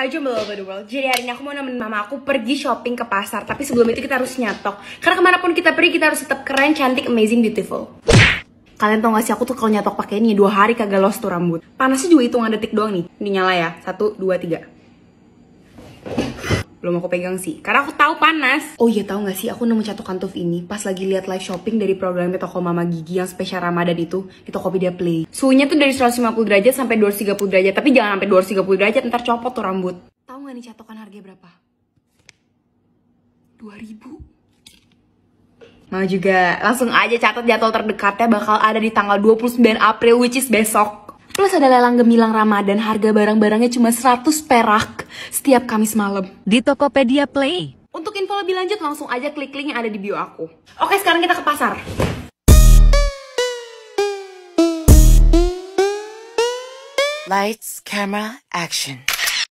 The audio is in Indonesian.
Hai Jomblo Over the World Jadi hari ini aku mau nemenin mama aku pergi shopping ke pasar Tapi sebelum itu kita harus nyatok Karena kemanapun kita pergi kita harus tetap keren, cantik, amazing, beautiful Kalian tau gak sih aku tuh kalau nyatok pakai ini dua hari kagak lost tuh rambut Panasnya juga hitungan detik doang nih Ini nyala ya, satu, dua, tiga belum aku pegang sih karena aku tahu panas oh iya tahu nggak sih aku nemu catokan tuf ini pas lagi lihat live shopping dari programnya toko mama gigi yang spesial ramadan itu di toko dia Play suhunya tuh dari 150 derajat sampai 230 derajat tapi jangan sampai 230 derajat ntar copot tuh rambut tahu nggak nih catokan harga berapa 2000 Mau juga langsung aja catat jadwal terdekatnya bakal ada di tanggal 29 April which is besok Plus ada lelang gemilang Ramadan harga barang-barangnya cuma 100 perak setiap Kamis malam. Di Tokopedia Play. Untuk info lebih lanjut langsung aja klik link yang ada di bio aku. Oke sekarang kita ke pasar. Lights, camera, action.